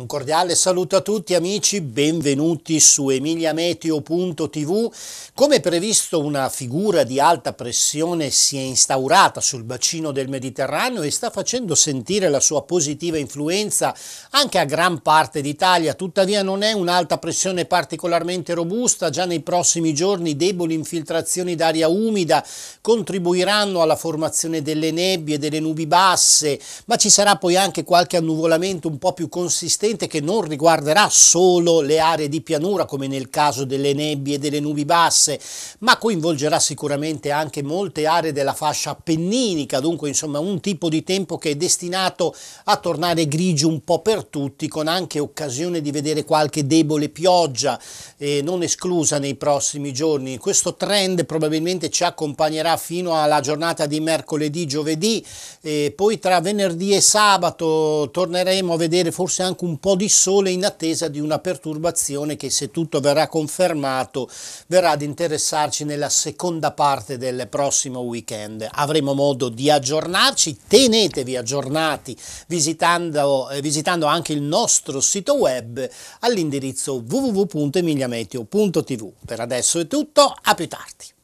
Un cordiale saluto a tutti amici, benvenuti su emiliameteo.tv. Come previsto una figura di alta pressione si è instaurata sul bacino del Mediterraneo e sta facendo sentire la sua positiva influenza anche a gran parte d'Italia, tuttavia non è un'alta pressione particolarmente robusta, già nei prossimi giorni deboli infiltrazioni d'aria umida contribuiranno alla formazione delle nebbie, delle nubi basse, ma ci sarà poi anche qualche annuvolamento un po' più consistente presente che non riguarderà solo le aree di pianura come nel caso delle nebbie e delle nubi basse, ma coinvolgerà sicuramente anche molte aree della fascia appenninica, dunque insomma un tipo di tempo che è destinato a tornare grigio un po' per tutti, con anche occasione di vedere qualche debole pioggia eh, non esclusa nei prossimi giorni. Questo trend probabilmente ci accompagnerà fino alla giornata di mercoledì, giovedì, eh, poi tra venerdì e sabato torneremo a vedere forse anche un po' di sole in attesa di una perturbazione che se tutto verrà confermato verrà ad interessarci nella seconda parte del prossimo weekend. Avremo modo di aggiornarci, tenetevi aggiornati visitando, eh, visitando anche il nostro sito web all'indirizzo www.emiliameteo.tv. Per adesso è tutto, a più tardi.